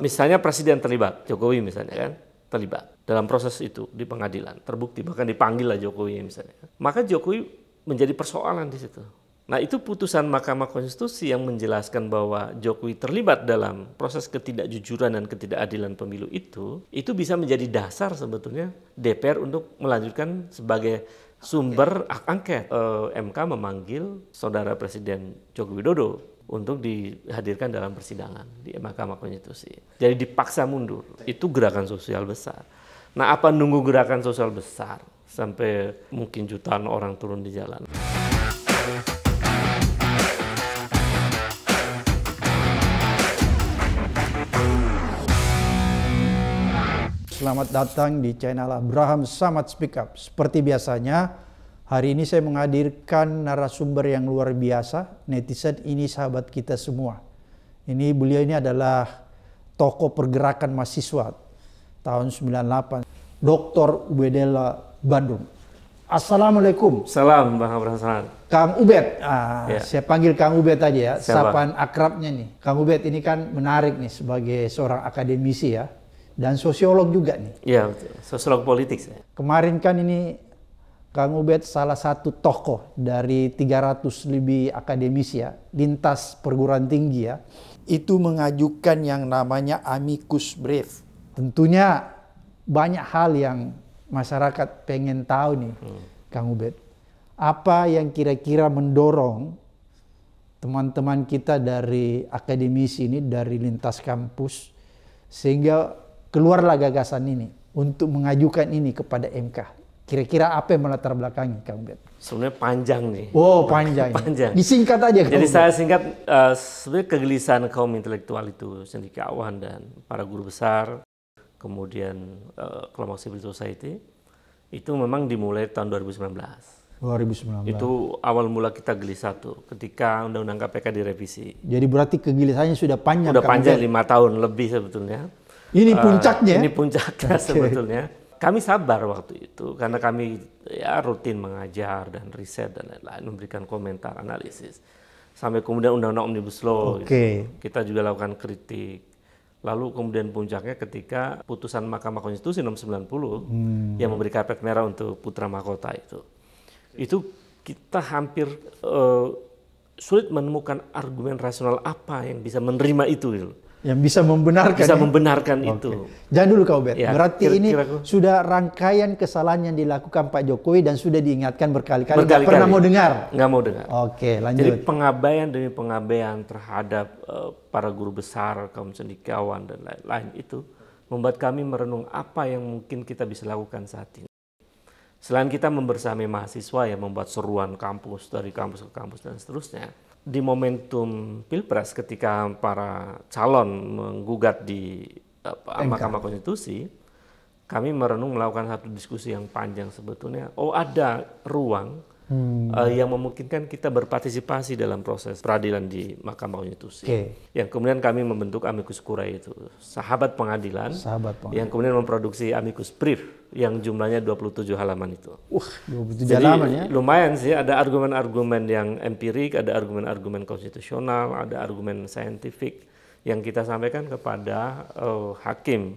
Misalnya presiden terlibat, Jokowi misalnya kan, terlibat dalam proses itu di pengadilan, terbukti bahkan dipanggil lah Jokowi misalnya. Maka Jokowi menjadi persoalan di situ. Nah itu putusan Mahkamah Konstitusi yang menjelaskan bahwa Jokowi terlibat dalam proses ketidakjujuran dan ketidakadilan pemilu itu, itu bisa menjadi dasar sebetulnya DPR untuk melanjutkan sebagai sumber hak angket. E, eh, MK memanggil saudara Presiden Joko Widodo untuk dihadirkan dalam persidangan di Mahkamah Konstitusi. Jadi dipaksa mundur. Itu gerakan sosial besar. Nah, apa nunggu gerakan sosial besar sampai mungkin jutaan orang turun di jalan? Selamat datang di channel Abraham Samad Speak Up. Seperti biasanya, Hari ini saya menghadirkan narasumber yang luar biasa, netizen ini sahabat kita semua. Ini beliau ini adalah tokoh pergerakan mahasiswa tahun 98, Dr. Ubedela Bandung. Assalamualaikum. Salam Bang Abraham Kang Ubed, ah, yeah. saya panggil Kang Ubed aja ya, sapaan akrabnya nih. Kang Ubed ini kan menarik nih sebagai seorang akademisi ya, dan sosiolog juga nih. Iya, sosiolog politik. Kemarin kan ini Kang Ubed salah satu tokoh dari 300 lebih akademisi ya, lintas perguruan tinggi ya, itu mengajukan yang namanya amicus brief. Tentunya banyak hal yang masyarakat pengen tahu nih, hmm. Kang Ubed. Apa yang kira-kira mendorong teman-teman kita dari akademisi ini, dari lintas kampus, sehingga keluarlah gagasan ini untuk mengajukan ini kepada MK. Kira-kira apa yang melatar belakangi Kang Bet? Sebenarnya panjang nih. Wow, oh, panjang. panjang. Disingkat aja. Jadi saya singkat uh, sebenarnya kegelisahan kaum intelektual itu sendiri kawan dan para guru besar, kemudian uh, kelompok civil society itu memang dimulai tahun 2019. 2019. Itu awal mula kita gelisah tuh ketika undang-undang KPK direvisi. Jadi berarti kegelisahannya sudah panjang. Sudah panjang lima tahun lebih sebetulnya. Ini eh, puncaknya. Uh, ini puncaknya okay. sebetulnya kami sabar waktu itu karena kami ya rutin mengajar dan riset dan lain-lain memberikan komentar analisis sampai kemudian undang-undang omnibus law okay. gitu. kita juga lakukan kritik lalu kemudian puncaknya ketika putusan Mahkamah Konstitusi nomor 90 hmm. yang memberi karpet merah untuk putra mahkota itu itu kita hampir uh, sulit menemukan argumen rasional apa yang bisa menerima itu gitu yang bisa membenarkan bisa ya? membenarkan okay. itu. Jangan dulu kau Bet. Ya, Berarti kira, ini kira aku. sudah rangkaian kesalahan yang dilakukan Pak Jokowi dan sudah diingatkan berkali-kali. Berkali pernah mau dengar. Nggak mau dengar. Oke, okay, lanjut. Jadi pengabaian demi pengabaian terhadap uh, para guru besar, kaum sendikawan dan lain-lain itu membuat kami merenung apa yang mungkin kita bisa lakukan saat ini. Selain kita membersamai mahasiswa ya membuat seruan kampus dari kampus ke kampus dan seterusnya di momentum pilpres ketika para calon menggugat di uh, Mahkamah Konstitusi, kami merenung melakukan satu diskusi yang panjang sebetulnya. Oh ada ruang hmm. uh, yang memungkinkan kita berpartisipasi dalam proses peradilan di Mahkamah Konstitusi. Okay. Yang kemudian kami membentuk amicus curiae itu, sahabat pengadilan, sahabat pengadilan, yang kemudian memproduksi amicus brief yang jumlahnya 27 halaman itu. Uh, 27 Jadi, halaman ya. Lumayan sih, ada argumen-argumen yang empirik, ada argumen-argumen konstitusional, ada argumen saintifik yang kita sampaikan kepada uh, hakim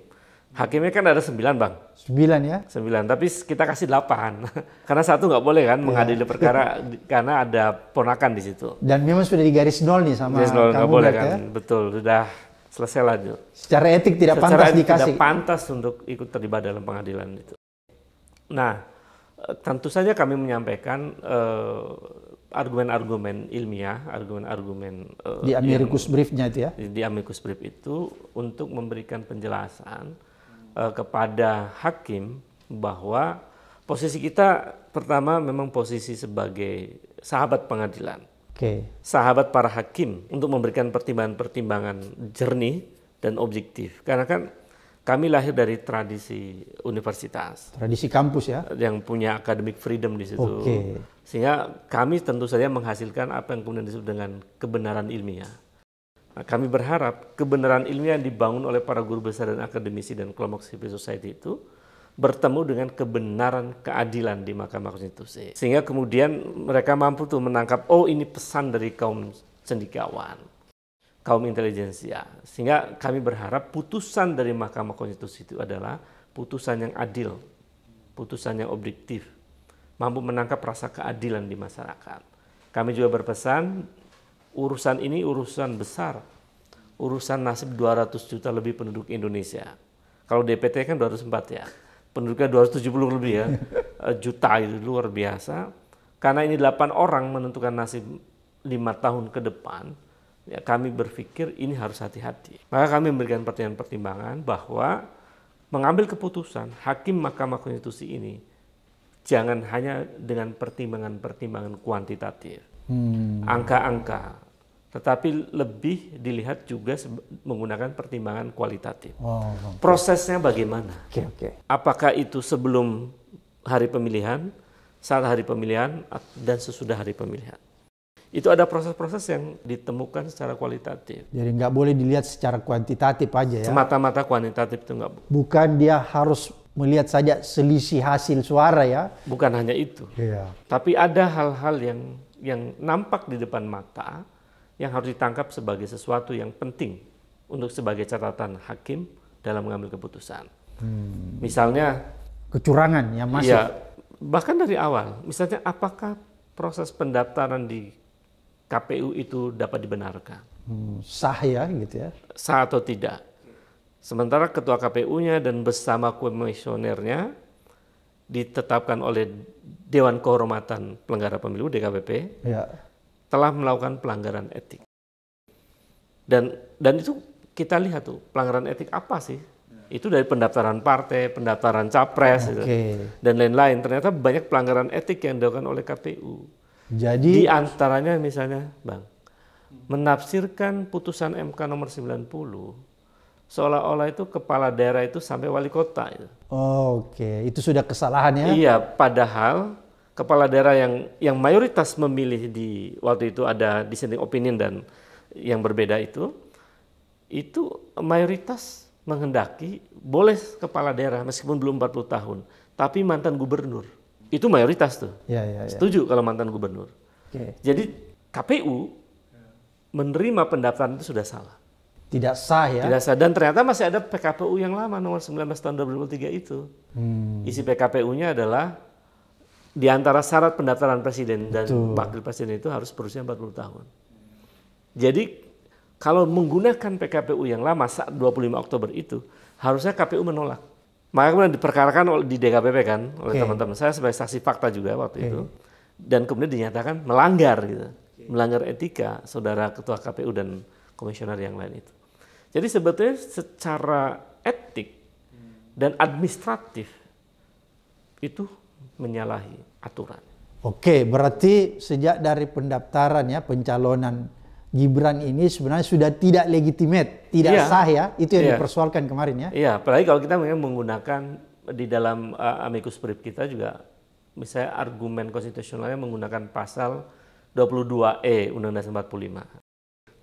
Hakimnya kan ada sembilan bang. Sembilan ya? Sembilan, tapi kita kasih delapan. karena satu nggak boleh kan ya. mengadili perkara karena ada ponakan di situ. Dan memang sudah di garis nol nih sama garis nol, kamu gak boleh kan? Ya? Betul, sudah selesai lah. Secara etik tidak Secara pantas etik dikasih. Tidak pantas untuk ikut terlibat dalam pengadilan itu. Nah, eh, tentu saja kami menyampaikan eh, argumen-argumen ilmiah, argumen-argumen uh, di Americus briefnya itu ya. Di amicus brief itu untuk memberikan penjelasan uh, kepada hakim bahwa posisi kita pertama memang posisi sebagai sahabat pengadilan. Okay. Sahabat para hakim untuk memberikan pertimbangan-pertimbangan jernih dan objektif. Karena kan kami lahir dari tradisi universitas. Tradisi kampus ya. Yang punya academic freedom di situ. Okay. Sehingga kami tentu saja menghasilkan apa yang kemudian disebut dengan kebenaran ilmiah. Nah, kami berharap kebenaran ilmiah yang dibangun oleh para guru besar dan akademisi dan kelompok civil society itu bertemu dengan kebenaran keadilan di Mahkamah Konstitusi. Sehingga kemudian mereka mampu tuh menangkap, oh ini pesan dari kaum cendikawan, kaum intelijensia. Sehingga kami berharap putusan dari Mahkamah Konstitusi itu adalah putusan yang adil, putusan yang objektif, mampu menangkap rasa keadilan di masyarakat. Kami juga berpesan urusan ini urusan besar. Urusan nasib 200 juta lebih penduduk Indonesia. Kalau DPT kan 204 ya. Penduduknya 270 lebih ya. Eh, juta itu luar biasa. Karena ini 8 orang menentukan nasib 5 tahun ke depan, ya kami berpikir ini harus hati-hati. Maka kami memberikan pertimbangan-pertimbangan bahwa mengambil keputusan hakim Mahkamah Konstitusi ini jangan hanya dengan pertimbangan-pertimbangan kuantitatif. Hmm. Angka-angka, hmm tetapi lebih dilihat juga menggunakan pertimbangan kualitatif. Wow, oh, Prosesnya bagaimana? Okay, okay. Apakah itu sebelum hari pemilihan, saat hari pemilihan, dan sesudah hari pemilihan? Itu ada proses-proses yang ditemukan secara kualitatif. Jadi nggak boleh dilihat secara kuantitatif aja ya? Semata-mata kuantitatif itu nggak boleh. Bukan dia harus melihat saja selisih hasil suara ya? Bukan hanya itu. Yeah. Tapi ada hal-hal yang yang nampak di depan mata, yang harus ditangkap sebagai sesuatu yang penting untuk sebagai catatan hakim dalam mengambil keputusan. Hmm. Misalnya kecurangan yang masih. Ya, bahkan dari awal, misalnya apakah proses pendaftaran di KPU itu dapat dibenarkan? Hmm, sah ya gitu ya. Sah atau tidak. Sementara ketua KPU-nya dan bersama komisionernya ditetapkan oleh Dewan Kehormatan Pelenggara Pemilu DKPP. Ya telah melakukan pelanggaran etik. Dan dan itu kita lihat tuh pelanggaran etik apa sih? Ya. Itu dari pendaftaran partai, pendaftaran capres, okay. gitu. dan lain-lain. Ternyata banyak pelanggaran etik yang dilakukan oleh KPU. Jadi di antaranya misalnya, bang, menafsirkan putusan MK nomor 90 seolah-olah itu kepala daerah itu sampai wali kota. Gitu. Oke, okay. itu sudah kesalahannya? Iya, padahal kepala daerah yang yang mayoritas memilih di waktu itu ada dissenting opinion dan yang berbeda itu itu mayoritas menghendaki boleh kepala daerah meskipun belum 40 tahun tapi mantan gubernur itu mayoritas tuh ya, ya, ya. setuju kalau mantan gubernur okay. jadi KPU menerima pendaftaran itu sudah salah tidak sah ya tidak sah dan ternyata masih ada PKPU yang lama nomor 19 tahun 2003 itu hmm. isi PKPU-nya adalah di antara syarat pendaftaran presiden dan wakil presiden itu harus berusia 40 tahun. Jadi kalau menggunakan PKPU yang lama saat 25 Oktober itu, harusnya KPU menolak. Maka kemudian diperkarakan di DKPP kan oleh teman-teman. Okay. Saya sebagai saksi fakta juga waktu okay. itu. Dan kemudian dinyatakan melanggar gitu. Okay. Melanggar etika saudara ketua KPU dan komisioner yang lain itu. Jadi sebetulnya secara etik dan administratif itu menyalahi aturan. Oke, berarti sejak dari pendaftaran ya pencalonan Gibran ini sebenarnya sudah tidak legitimate, tidak iya. sah ya. Itu yang iya. dipersoalkan kemarin ya. Iya, apalagi kalau kita menggunakan di dalam uh, amicus brief kita juga misalnya argumen konstitusionalnya menggunakan pasal 22E Undang-Undang 45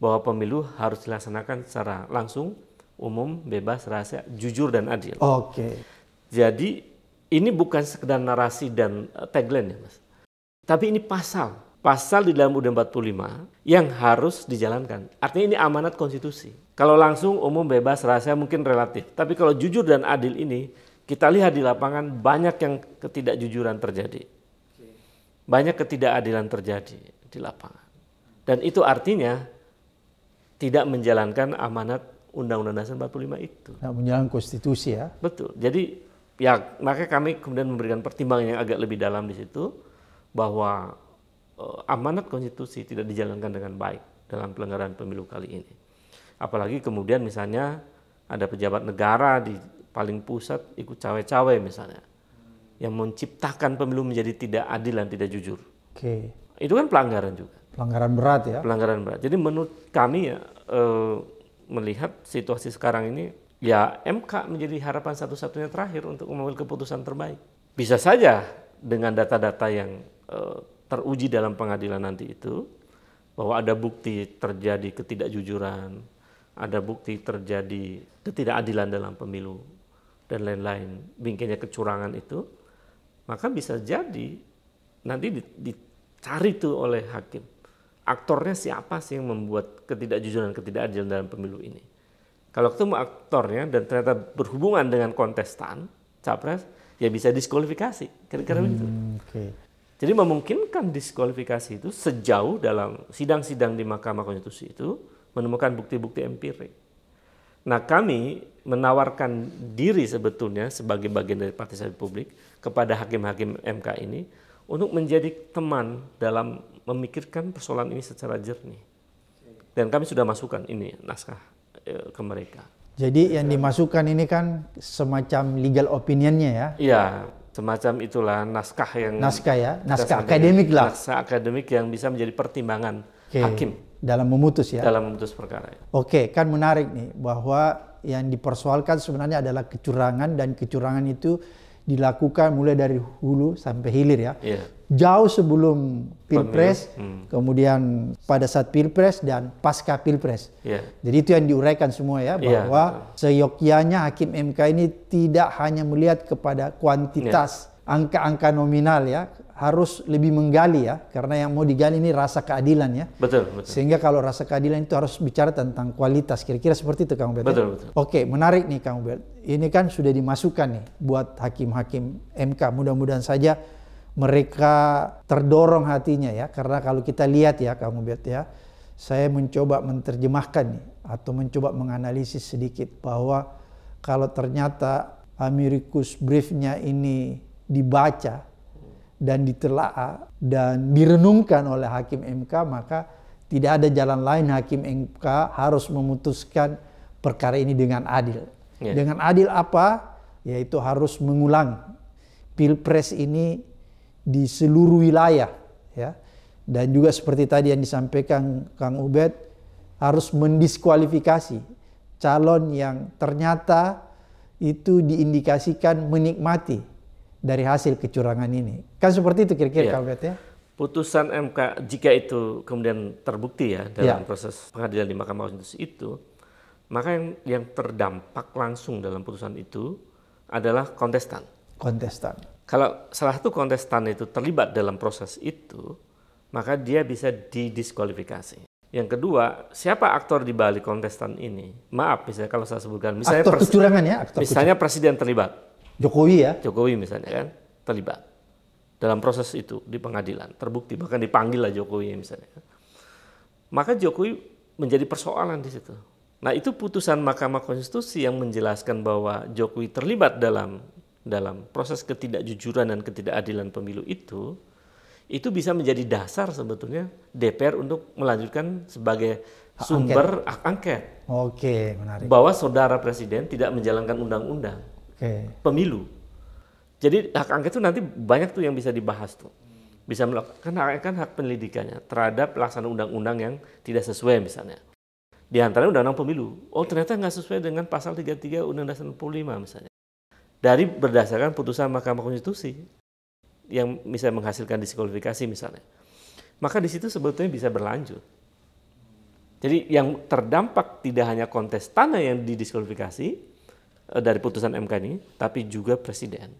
bahwa pemilu harus dilaksanakan secara langsung, umum, bebas, rahasia, jujur dan adil. Oke. Okay. Jadi ini bukan sekedar narasi dan eh, tagline ya mas. Tapi ini pasal. Pasal di dalam UUD 45 yang harus dijalankan. Artinya ini amanat konstitusi. Kalau langsung umum bebas rahasia mungkin relatif. Tapi kalau jujur dan adil ini kita lihat di lapangan banyak yang ketidakjujuran terjadi. Banyak ketidakadilan terjadi di lapangan. Dan itu artinya tidak menjalankan amanat Undang-Undang Dasar 45 itu. Nah, menjalankan konstitusi ya. Betul. Jadi ya makanya kami kemudian memberikan pertimbangan yang agak lebih dalam di situ bahwa uh, amanat konstitusi tidak dijalankan dengan baik dalam pelanggaran pemilu kali ini. Apalagi kemudian misalnya ada pejabat negara di paling pusat ikut cawe-cawe misalnya yang menciptakan pemilu menjadi tidak adil dan tidak jujur. Oke. Itu kan pelanggaran juga. Pelanggaran berat ya. Pelanggaran berat. Jadi menurut kami ya uh, melihat situasi sekarang ini ya MK menjadi harapan satu-satunya terakhir untuk mengambil keputusan terbaik. Bisa saja dengan data-data yang eh, teruji dalam pengadilan nanti itu bahwa ada bukti terjadi ketidakjujuran, ada bukti terjadi ketidakadilan dalam pemilu dan lain-lain, bingkainya kecurangan itu, maka bisa jadi nanti dicari tuh oleh hakim aktornya siapa sih yang membuat ketidakjujuran, ketidakadilan dalam pemilu ini. Kalau ketemu aktornya dan ternyata berhubungan dengan kontestan capres, ya bisa diskualifikasi. Kira-kira hmm, begitu. Okay. Jadi memungkinkan diskualifikasi itu sejauh dalam sidang-sidang di Mahkamah Konstitusi itu menemukan bukti-bukti empirik. Nah kami menawarkan diri sebetulnya sebagai bagian dari partisipasi publik kepada hakim-hakim MK ini untuk menjadi teman dalam memikirkan persoalan ini secara jernih. Dan kami sudah masukkan ini naskah Eh, ke mereka. Jadi yang dimasukkan ini kan semacam legal opinionnya ya? Iya, semacam itulah naskah yang naskah ya, naskah akademik lah. Naskah akademik yang bisa menjadi pertimbangan Oke. hakim dalam memutus ya. Dalam memutus perkara. Ya. Oke, kan menarik nih bahwa yang dipersoalkan sebenarnya adalah kecurangan dan kecurangan itu dilakukan mulai dari hulu sampai hilir ya. Yeah. Jauh sebelum pilpres, hmm. kemudian pada saat pilpres dan pasca pilpres. Yeah. Jadi itu yang diuraikan semua ya iya, bahwa yeah. seyogyanya hakim MK ini tidak hanya melihat kepada kuantitas iya. angka-angka nominal ya, harus lebih menggali ya, karena yang mau digali ini rasa keadilan ya. Betul, betul. Sehingga kalau rasa keadilan itu harus bicara tentang kualitas, kira-kira seperti itu Kang Ubed. Ya? Betul, ya? betul. Oke, menarik nih Kang Ubed. Ini kan sudah dimasukkan nih buat hakim-hakim MK. Mudah-mudahan saja mereka terdorong hatinya ya, karena kalau kita lihat ya Kang Ubed ya, saya mencoba menerjemahkan nih, atau mencoba menganalisis sedikit bahwa kalau ternyata Amerikus briefnya ini dibaca dan ditelaah dan direnungkan oleh hakim MK maka tidak ada jalan lain hakim MK harus memutuskan perkara ini dengan adil. Yeah. Dengan adil apa? Yaitu harus mengulang pilpres ini di seluruh wilayah ya. Dan juga seperti tadi yang disampaikan Kang Ubed harus mendiskualifikasi calon yang ternyata itu diindikasikan menikmati dari hasil kecurangan ini. Kan seperti itu kira-kira ya. Kalbet ya. Putusan MK jika itu kemudian terbukti ya dalam ya. proses pengadilan di Mahkamah Konstitusi itu, maka yang yang terdampak langsung dalam putusan itu adalah kontestan. Kontestan. Kalau salah satu kontestan itu terlibat dalam proses itu, maka dia bisa didiskualifikasi. Yang kedua, siapa aktor di balik kontestan ini? Maaf, misalnya kalau saya sebutkan, misalnya aktor kecurangan ya, aktor misalnya presiden terlibat Jokowi ya? Jokowi misalnya kan terlibat dalam proses itu di pengadilan terbukti bahkan dipanggil lah Jokowi misalnya maka Jokowi menjadi persoalan di situ nah itu putusan Mahkamah Konstitusi yang menjelaskan bahwa Jokowi terlibat dalam dalam proses ketidakjujuran dan ketidakadilan pemilu itu itu bisa menjadi dasar sebetulnya DPR untuk melanjutkan sebagai sumber angket. angket. Oke, menarik. Bahwa saudara presiden tidak menjalankan undang-undang okay. pemilu. Jadi hak angket itu nanti banyak tuh yang bisa dibahas tuh. Bisa melakukan hak kan hak penyelidikannya terhadap pelaksanaan undang-undang yang tidak sesuai misalnya. Di antaranya undang-undang pemilu. Oh ternyata nggak sesuai dengan pasal 33 Undang-Undang Dasar 45 misalnya. Dari berdasarkan putusan Mahkamah Konstitusi yang bisa menghasilkan diskualifikasi misalnya. Maka di situ sebetulnya bisa berlanjut. Jadi yang terdampak tidak hanya kontestannya yang didiskualifikasi, Eh, dari putusan MK ini, tapi juga presiden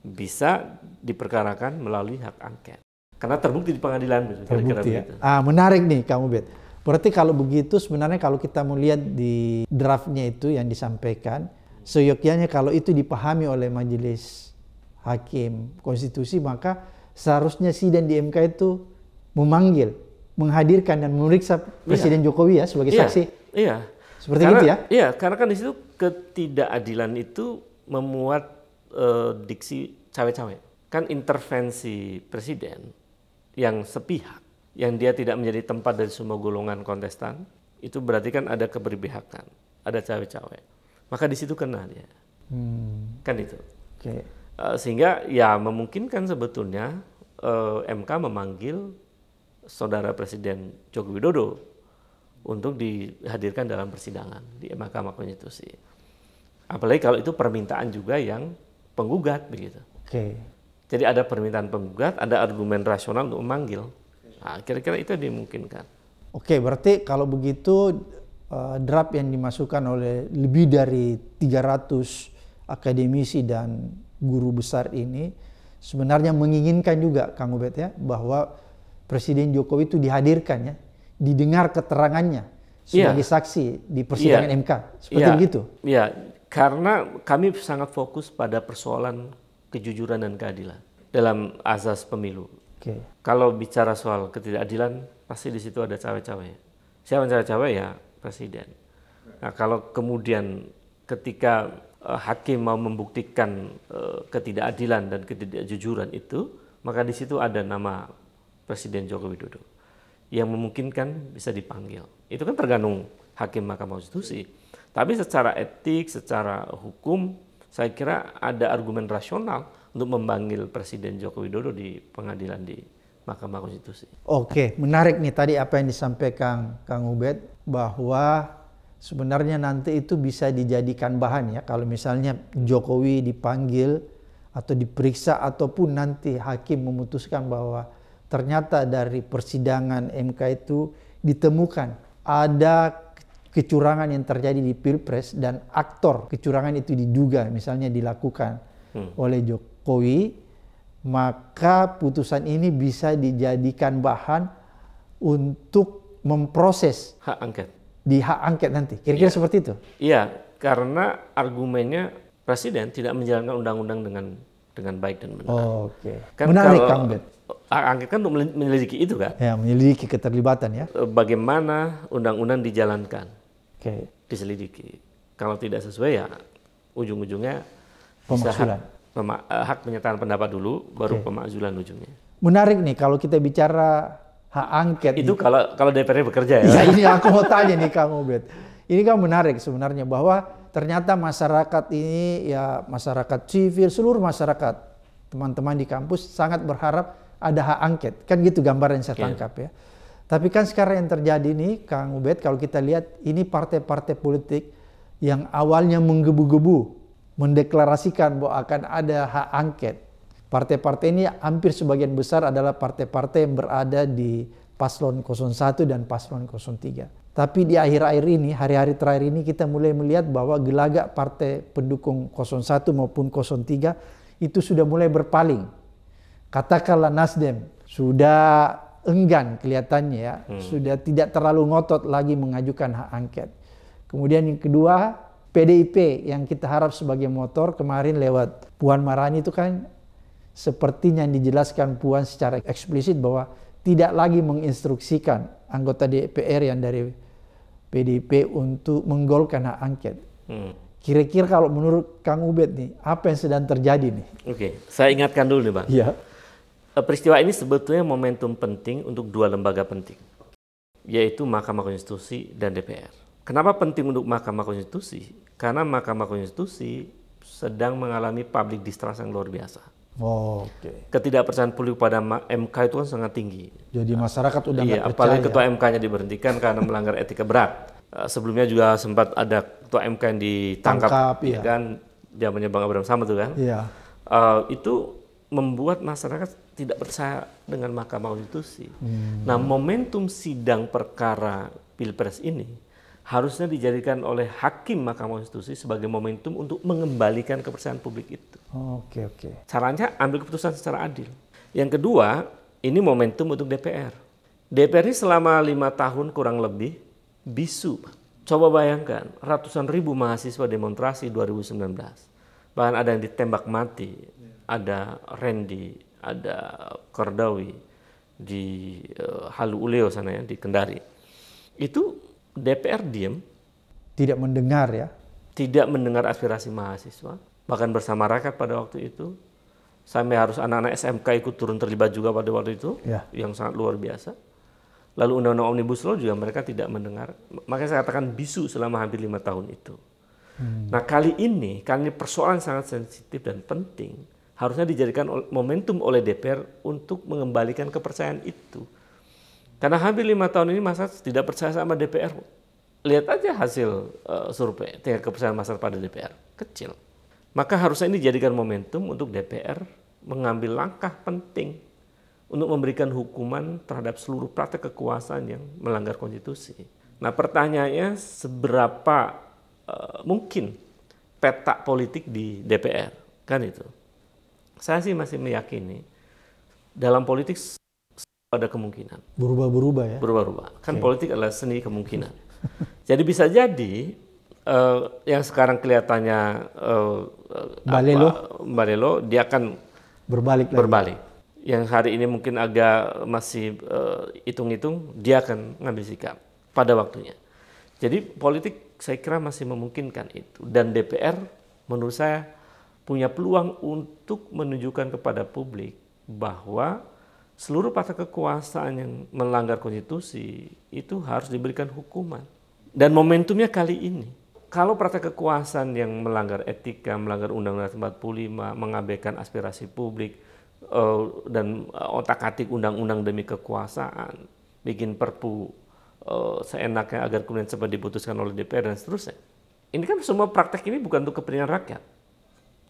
bisa diperkarakan melalui hak angket. Karena terbukti di pengadilan terbukti ya. Ah, menarik nih kamu Bet. Berarti kalau begitu sebenarnya kalau kita melihat di draftnya itu yang disampaikan, seyogyanya kalau itu dipahami oleh majelis hakim konstitusi maka seharusnya sidang di MK itu memanggil, menghadirkan dan memeriksa iya. Presiden Jokowi ya sebagai iya. saksi. Iya. Seperti karena, gitu ya? Iya, karena kan di situ ketidakadilan itu memuat uh, diksi cawe-cawe. Kan intervensi presiden yang sepihak, yang dia tidak menjadi tempat dari semua golongan kontestan, itu berarti kan ada keberpihakan, ada cawe-cawe. Maka di situ kena dia. Hmm. Kan itu. Okay. Eh, sehingga ya memungkinkan sebetulnya uh, eh, MK memanggil saudara Presiden Joko Widodo untuk dihadirkan dalam persidangan di Mahkamah Konstitusi. Apalagi kalau itu permintaan juga yang penggugat begitu. Oke. Jadi ada permintaan penggugat, ada argumen rasional untuk memanggil. kira nah, kira-kira itu dimungkinkan. Oke, berarti kalau begitu eh, draft yang dimasukkan oleh lebih dari 300 akademisi dan guru besar ini sebenarnya menginginkan juga Kang Ubed ya bahwa Presiden Jokowi itu dihadirkan ya didengar keterangannya sebagai yeah. saksi di persidangan yeah. MK seperti yeah. begitu. Iya, karena kami sangat fokus pada persoalan kejujuran dan keadilan dalam azas pemilu. Okay. Kalau bicara soal ketidakadilan, pasti di situ ada cawe-cawe. Siapa yang cawe-cawe ya presiden. Nah, kalau kemudian ketika uh, hakim mau membuktikan uh, ketidakadilan dan ketidakjujuran itu, maka di situ ada nama Presiden Joko Widodo yang memungkinkan bisa dipanggil. Itu kan tergantung hakim Mahkamah Konstitusi. Tapi secara etik, secara hukum, saya kira ada argumen rasional untuk memanggil Presiden Joko Widodo di pengadilan di Mahkamah Konstitusi. Oke, menarik nih tadi apa yang disampaikan Kang Ubed bahwa sebenarnya nanti itu bisa dijadikan bahan ya kalau misalnya Jokowi dipanggil atau diperiksa ataupun nanti hakim memutuskan bahwa ternyata dari persidangan MK itu ditemukan ada kecurangan yang terjadi di Pilpres dan aktor kecurangan itu diduga misalnya dilakukan hmm. oleh Jokowi maka putusan ini bisa dijadikan bahan untuk memproses hak angket di hak angket nanti kira-kira ya. seperti itu iya karena argumennya presiden tidak menjalankan undang-undang dengan dengan baik dan benar. Oh, Oke. Okay. Kan Menarik kalau, Kang Bet angket kan untuk menyelidiki itu kan? Ya, menyelidiki keterlibatan ya. Eh, bagaimana undang-undang dijalankan? Oke. Okay. Diselidiki. Kalau tidak sesuai ya ujung-ujungnya pemakzulan. Hak, eh, hak penyataan pendapat dulu baru okay. pemakzulan ujungnya. Menarik nih kalau kita bicara hak angket. Itu nih. kalau kalau DPR bekerja ya. ya ini aku mau tanya nih Kang Ubed. Ini kan menarik sebenarnya bahwa ternyata masyarakat ini ya masyarakat sivil seluruh masyarakat teman-teman di kampus sangat berharap ada hak angket. Kan gitu gambar yang saya iya. tangkap ya. Tapi kan sekarang yang terjadi nih Kang Ubed kalau kita lihat ini partai-partai politik yang awalnya menggebu-gebu mendeklarasikan bahwa akan ada hak angket. Partai-partai ini hampir sebagian besar adalah partai-partai yang berada di paslon 01 dan paslon 03. Tapi di akhir-akhir ini, hari-hari terakhir ini kita mulai melihat bahwa gelagak partai pendukung 01 maupun 03 itu sudah mulai berpaling katakanlah Nasdem sudah enggan kelihatannya ya, hmm. sudah tidak terlalu ngotot lagi mengajukan hak angket. Kemudian yang kedua, PDIP yang kita harap sebagai motor kemarin lewat Puan Marani itu kan sepertinya yang dijelaskan Puan secara eksplisit bahwa tidak lagi menginstruksikan anggota DPR yang dari PDIP untuk menggolkan hak angket. Hmm. Kira-kira kalau menurut Kang Ubed nih, apa yang sedang terjadi nih? Oke, okay. saya ingatkan dulu nih Bang. Iya. Eh, peristiwa ini sebetulnya momentum penting untuk dua lembaga penting, yaitu Mahkamah Konstitusi dan DPR. Kenapa penting untuk Mahkamah Konstitusi? Karena Mahkamah Konstitusi sedang mengalami public distrust yang luar biasa. Oh, Oke. Okay. Ketidakpercayaan publik pada MK itu kan sangat tinggi. Jadi nah, masyarakat udah iya, percaya. apalagi ketua MK-nya diberhentikan karena melanggar etika berat. Eh, sebelumnya juga sempat ada ketua MK yang ditangkap, Tangkap, iya. kan zamannya Bang Abraham sama tuh kan. Iya. Uh, itu membuat masyarakat tidak percaya dengan Mahkamah Konstitusi. Hmm. Nah, momentum sidang perkara Pilpres ini harusnya dijadikan oleh hakim Mahkamah Konstitusi sebagai momentum untuk mengembalikan kepercayaan publik itu. Oke, oh, oke. okay. Caranya ambil keputusan secara adil. Yang kedua, ini momentum untuk DPR. DPR ini selama lima tahun kurang lebih bisu. Coba bayangkan, ratusan ribu mahasiswa demonstrasi 2019. Bahkan ada yang ditembak mati, ada Randy ada Kordawi di uh, Halu Uleo sana ya di Kendari. Itu DPR diam, tidak mendengar ya. Tidak mendengar aspirasi mahasiswa, bahkan bersama rakyat pada waktu itu. Sampai harus anak-anak SMK ikut turun terlibat juga pada waktu itu, ya. yang sangat luar biasa. Lalu undang-undang omnibus law juga mereka tidak mendengar. Makanya saya katakan bisu selama hampir lima tahun itu. Hmm. Nah kali ini, kali ini persoalan sangat sensitif dan penting harusnya dijadikan momentum oleh DPR untuk mengembalikan kepercayaan itu. Karena hampir lima tahun ini masyarakat tidak percaya sama DPR. Lihat aja hasil uh, survei tingkat kepercayaan masyarakat pada DPR kecil. Maka harusnya ini dijadikan momentum untuk DPR mengambil langkah penting untuk memberikan hukuman terhadap seluruh praktek kekuasaan yang melanggar konstitusi. Nah pertanyaannya seberapa uh, mungkin peta politik di DPR kan itu saya sih masih meyakini dalam politik ada kemungkinan. Berubah-berubah ya? berubah berubah Kan okay. politik adalah seni kemungkinan. jadi bisa jadi uh, yang sekarang kelihatannya uh, eh, Balelo, apa, Balelo dia akan berbalik. Berbalik. Lagi. Yang hari ini mungkin agak masih eh, hitung-hitung, uh, dia akan ngambil sikap pada waktunya. Jadi politik saya kira masih memungkinkan itu. Dan DPR menurut saya punya peluang untuk menunjukkan kepada publik bahwa seluruh partai kekuasaan yang melanggar konstitusi itu harus diberikan hukuman. Dan momentumnya kali ini, kalau partai kekuasaan yang melanggar etika, melanggar Undang-Undang 45, mengabaikan aspirasi publik, eh, dan eh, otak-atik undang-undang demi kekuasaan, bikin perpu eh, seenaknya agar kemudian cepat diputuskan oleh DPR dan seterusnya. Ini kan semua praktek ini bukan untuk kepentingan rakyat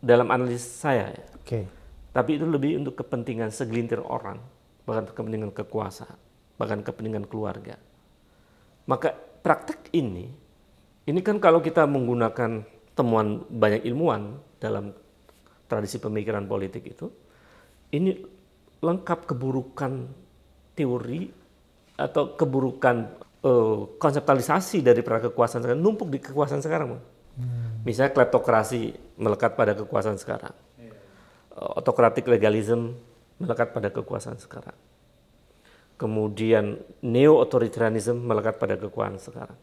dalam analisis saya ya. Oke. Okay. Tapi itu lebih untuk kepentingan segelintir orang, bahkan kepentingan kekuasaan, bahkan kepentingan keluarga. Maka praktek ini, ini kan kalau kita menggunakan temuan banyak ilmuwan dalam tradisi pemikiran politik itu, ini lengkap keburukan teori atau keburukan uh, konseptualisasi dari pra kekuasaan sekarang, numpuk di kekuasaan sekarang. Hmm Misalnya kleptokrasi melekat pada kekuasaan sekarang. Iya. Eh, otokratik legalism melekat pada kekuasaan sekarang. Kemudian neo-authoritarianism melekat pada kekuasaan sekarang.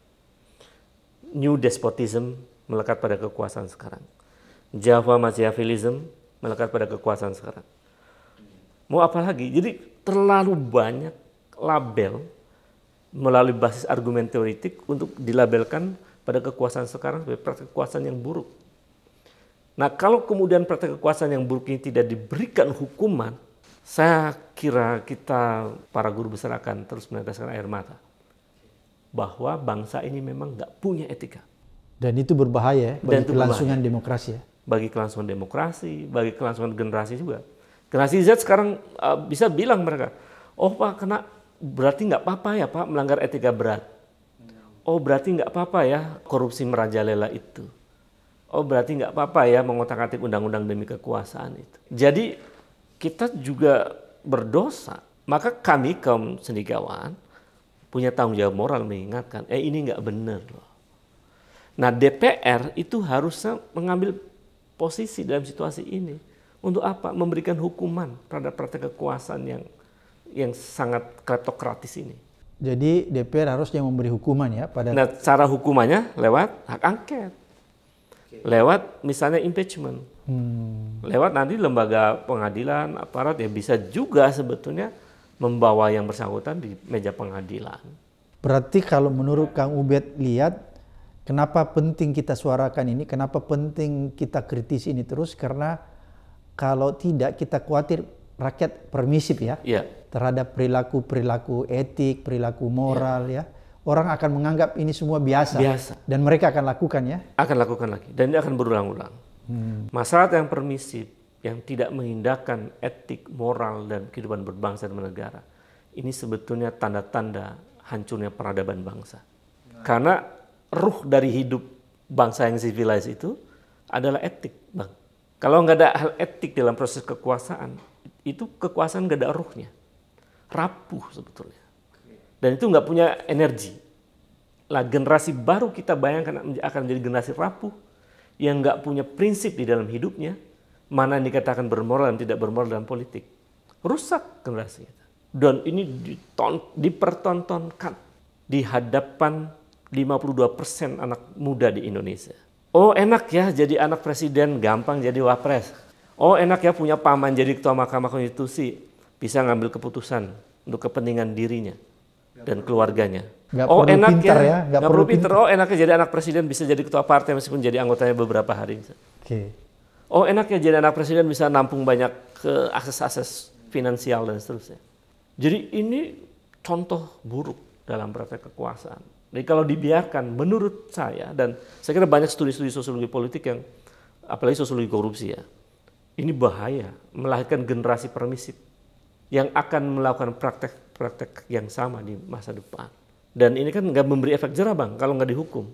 New despotism melekat pada kekuasaan sekarang. Java Machiavellism melekat pada kekuasaan sekarang. Mau apa lagi? Jadi terlalu banyak label melalui basis argumen teoritik untuk dilabelkan pada kekuasaan sekarang sebagai praktek kekuasaan yang buruk. Nah, kalau kemudian praktek kekuasaan yang buruk ini tidak diberikan hukuman, saya kira kita para guru besar akan terus meneteskan air mata bahwa bangsa ini memang nggak punya etika. Dan itu berbahaya bagi Dan itu kelangsungan berbahaya. demokrasi ya. Bagi kelangsungan demokrasi, bagi kelangsungan generasi juga. Generasi Z sekarang uh, bisa bilang mereka, oh pak kena berarti nggak apa-apa ya pak melanggar etika berat oh berarti nggak apa-apa ya korupsi merajalela itu. Oh berarti nggak apa-apa ya mengotak-atik undang-undang demi kekuasaan itu. Jadi kita juga berdosa. Maka kami kaum sendigawan punya tanggung jawab moral mengingatkan, eh ini nggak benar loh. Nah DPR itu harusnya mengambil posisi dalam situasi ini. Untuk apa? Memberikan hukuman terhadap praktek kekuasaan yang yang sangat kleptokratis ini. Jadi DPR harus yang memberi hukuman ya pada. Nah, cara hukumannya lewat hak angket, lewat misalnya impeachment, hmm. lewat nanti lembaga pengadilan, aparat ya bisa juga sebetulnya membawa yang bersangkutan di meja pengadilan. Berarti kalau menurut Kang Ubed lihat, kenapa penting kita suarakan ini, kenapa penting kita kritis ini terus karena kalau tidak kita khawatir rakyat permisif ya, yeah. terhadap perilaku-perilaku etik, perilaku moral ya. ya. Orang akan menganggap ini semua biasa, biasa dan mereka akan lakukan ya. Akan lakukan lagi dan ini akan berulang-ulang. Hmm. Masyarakat yang permisif yang tidak mengindahkan etik, moral dan kehidupan berbangsa dan negara. Ini sebetulnya tanda-tanda hancurnya peradaban bangsa. Karena ruh dari hidup bangsa yang civilized itu adalah etik, Bang. Kalau nggak ada hal etik dalam proses kekuasaan, itu kekuasaan gak ada ruhnya. Rapuh sebetulnya. Dan itu nggak punya energi. Lah generasi baru kita bayangkan akan menjadi generasi rapuh yang nggak punya prinsip di dalam hidupnya, mana yang dikatakan bermoral dan tidak bermoral dalam politik. Rusak generasi kita. Dan ini diton, dipertontonkan di hadapan 52% persen anak muda di Indonesia. Oh enak ya jadi anak presiden, gampang jadi wapres. Oh enak ya punya paman jadi ketua Mahkamah Konstitusi bisa ngambil keputusan untuk kepentingan dirinya dan keluarganya. Gak oh perlu enak ya, ya. Gak, gak perlu pinter. pinter. Oh enaknya jadi anak presiden bisa jadi ketua partai meskipun jadi anggotanya beberapa hari. Oke. Okay. Oh enaknya jadi anak presiden bisa nampung banyak ke akses-akses finansial dan seterusnya. Jadi ini contoh buruk dalam praktek kekuasaan. Jadi kalau dibiarkan menurut saya dan saya kira banyak studi-studi sosiologi politik yang apalagi sosiologi korupsi ya ini bahaya, melahirkan generasi permisif yang akan melakukan praktek-praktek yang sama di masa depan. Dan ini kan nggak memberi efek jerah bang, kalau nggak dihukum.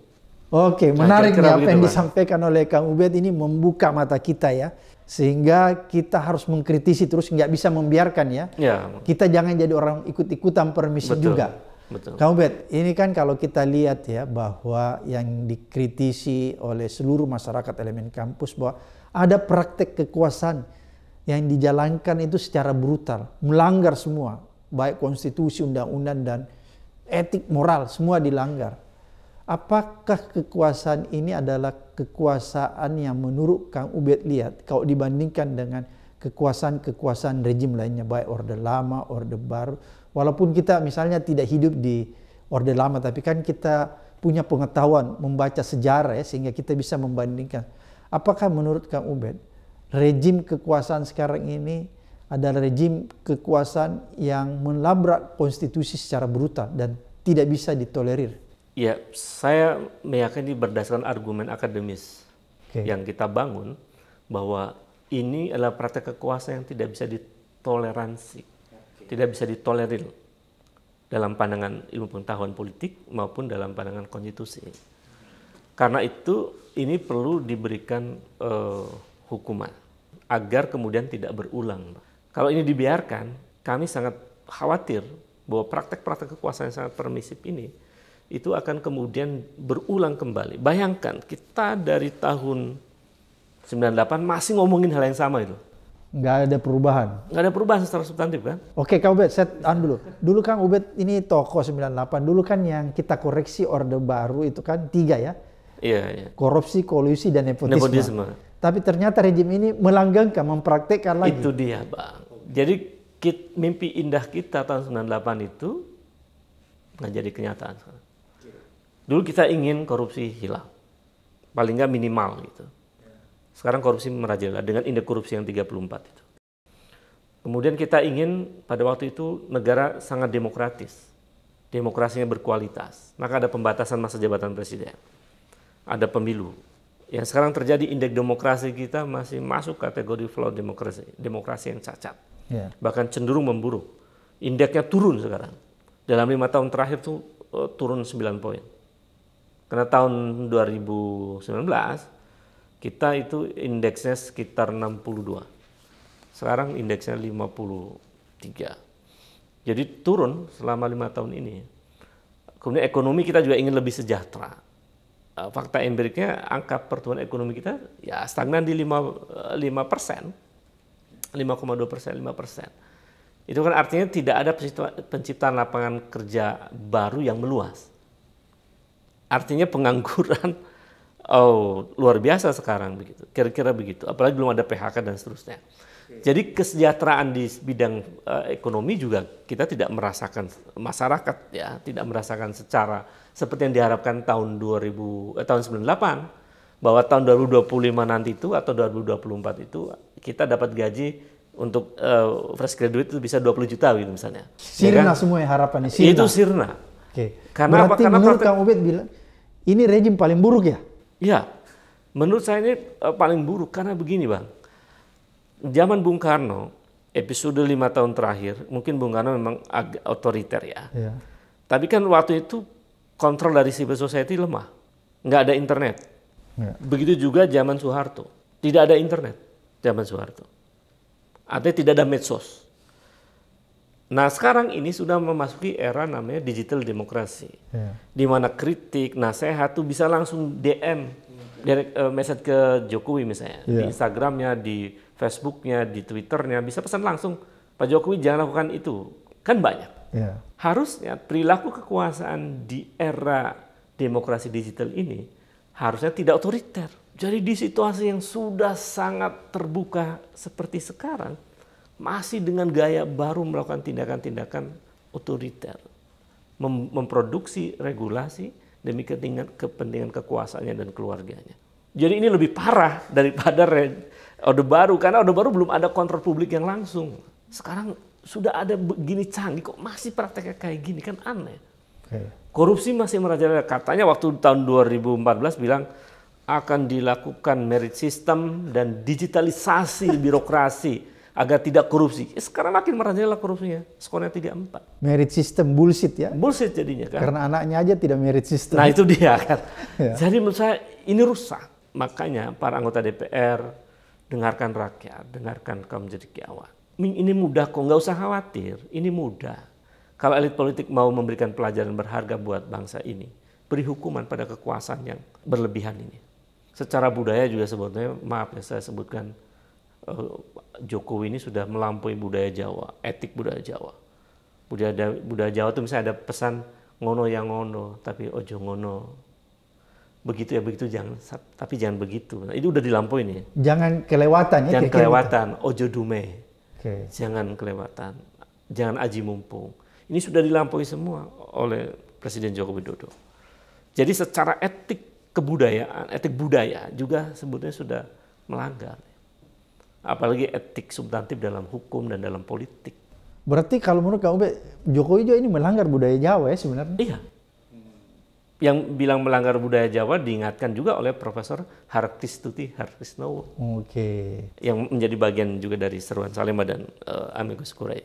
Oke, nah, menarik nih apa yang disampaikan oleh Kang Ubed ini membuka mata kita ya, sehingga kita harus mengkritisi terus nggak bisa membiarkan ya. ya. Kita jangan jadi orang ikut-ikutan permisi Betul. juga. Betul. Kang Ubed, ini kan kalau kita lihat ya bahwa yang dikritisi oleh seluruh masyarakat elemen kampus bahwa ada praktek kekuasaan yang dijalankan itu secara brutal, melanggar semua, baik konstitusi, undang-undang dan etik moral semua dilanggar. Apakah kekuasaan ini adalah kekuasaan yang menurut Kang Ubed lihat kalau dibandingkan dengan kekuasaan-kekuasaan rejim lainnya baik Orde Lama, Orde Baru. Walaupun kita misalnya tidak hidup di Orde Lama tapi kan kita punya pengetahuan membaca sejarah ya sehingga kita bisa membandingkan Apakah menurut Kang Ubed, rejim kekuasaan sekarang ini adalah rejim kekuasaan yang melabrak konstitusi secara brutal dan tidak bisa ditolerir? Ya, saya meyakini berdasarkan argumen akademis okay. yang kita bangun bahwa ini adalah praktek kekuasaan yang tidak bisa ditoleransi, tidak bisa ditolerir dalam pandangan ilmu pengetahuan politik maupun dalam pandangan konstitusi. Karena itu ini perlu diberikan uh, hukuman agar kemudian tidak berulang. Kalau ini dibiarkan, kami sangat khawatir bahwa praktek-praktek kekuasaan yang sangat permisif ini itu akan kemudian berulang kembali. Bayangkan kita dari tahun 98 masih ngomongin hal yang sama itu. Nggak ada perubahan. Nggak ada perubahan secara substantif kan? Oke Kang Ubed, saya tahan dulu. Dulu Kang Ubed ini toko 98. Dulu kan yang kita koreksi Orde Baru itu kan tiga ya. Iya, iya. Korupsi, kolusi dan nepotisme. nepotisme. Tapi ternyata rejim ini melanggengkan, mempraktekkan lagi. Itu dia, Bang. Jadi mimpi indah kita tahun 98 itu nggak jadi kenyataan Dulu kita ingin korupsi hilang. Paling nggak minimal gitu. Sekarang korupsi merajalela dengan indeks korupsi yang 34 itu. Kemudian kita ingin pada waktu itu negara sangat demokratis. Demokrasinya berkualitas. Maka ada pembatasan masa jabatan presiden ada pemilu. Yang sekarang terjadi indeks demokrasi kita masih masuk kategori flow demokrasi, demokrasi yang cacat. Yeah. Bahkan cenderung memburuk. Indeksnya turun sekarang. Dalam lima tahun terakhir tuh uh, turun 9 poin. Karena tahun 2019 kita itu indeksnya sekitar 62. Sekarang indeksnya 53. Jadi turun selama lima tahun ini. Kemudian ekonomi kita juga ingin lebih sejahtera Eh, fakta empiriknya angka pertumbuhan ekonomi kita ya stagnan di 5 5 eh, persen 5,2 persen 5 persen itu kan artinya tidak ada penciptaan lapangan kerja baru yang meluas artinya pengangguran oh luar biasa sekarang begitu kira-kira begitu apalagi belum ada PHK dan seterusnya jadi kesejahteraan di bidang uh, ekonomi juga kita tidak merasakan masyarakat ya, tidak merasakan secara seperti yang diharapkan tahun 2000 eh, tahun 98 bahwa tahun 2025 nanti itu atau 2024 itu kita dapat gaji untuk uh, fresh graduate itu bisa 20 juta gitu misalnya. Ya sirna ya kan? semua yang harapannya sirna. Itu sirna. Oke. Karena Berarti apa? Karena menurut Kang Ubed bilang ini rejim paling buruk ya? Iya. Menurut saya ini uh, paling buruk karena begini, Bang zaman Bung Karno, episode lima tahun terakhir, mungkin Bung Karno memang agak otoriter ya. ya. Tapi kan waktu itu kontrol dari civil society lemah, nggak ada internet. Ya. Begitu juga zaman Soeharto, tidak ada internet zaman Soeharto. Artinya tidak ada medsos. Nah sekarang ini sudah memasuki era namanya digital demokrasi, ya. di mana kritik, nasehat tuh bisa langsung DM, iya. direct uh, message ke Jokowi misalnya, ya. di iya. Instagramnya, di Facebooknya, di Twitternya, bisa pesan langsung, Pak Jokowi jangan lakukan itu. Kan banyak. Yeah. Harusnya perilaku kekuasaan di era demokrasi digital ini harusnya tidak otoriter. Jadi di situasi yang sudah sangat terbuka seperti sekarang, masih dengan gaya baru melakukan tindakan-tindakan otoriter. Mem memproduksi regulasi demi kepentingan, kekuasaannya dan keluarganya. Jadi ini lebih parah daripada Orde Baru karena Orde Baru belum ada kontrol publik yang langsung. Sekarang sudah ada begini canggih kok masih prakteknya kayak gini kan aneh. Korupsi masih merajalela. Katanya waktu tahun 2014 bilang akan dilakukan merit system dan digitalisasi birokrasi agar tidak korupsi. Eh, sekarang makin merajalela korupsinya. Skornya tiga empat. Merit system bullshit ya? Bullshit jadinya kan. Karena anaknya aja tidak merit system. Nah itu dia kan. Ya. Jadi menurut saya ini rusak. Makanya para anggota DPR, dengarkan rakyat, dengarkan kaum cendekiawan. Ini mudah kok, nggak usah khawatir, ini mudah. Kalau elit politik mau memberikan pelajaran berharga buat bangsa ini, beri hukuman pada kekuasaan yang berlebihan ini. Secara budaya juga sebetulnya, maaf ya saya sebutkan, eh, Jokowi ini sudah melampaui budaya Jawa, etik budaya Jawa. Budaya, budaya Jawa itu misalnya ada pesan ngono yang ngono, tapi ojo ngono, begitu ya begitu jangan tapi jangan begitu nah, itu udah dilampauin ya jangan kelewatan ya jangan kelewatan ojo dume okay. jangan kelewatan jangan aji mumpung ini sudah dilampaui semua oleh Presiden Joko Widodo jadi secara etik kebudayaan etik budaya juga sebetulnya sudah melanggar apalagi etik substantif dalam hukum dan dalam politik berarti kalau menurut kamu Jokowi juga ini melanggar budaya Jawa ya sebenarnya iya yang bilang melanggar budaya Jawa diingatkan juga oleh Profesor Hartis Tuti Harkisnowo. Oke. Okay. Yang menjadi bagian juga dari seruan Salema dan uh, Amicus Curiae.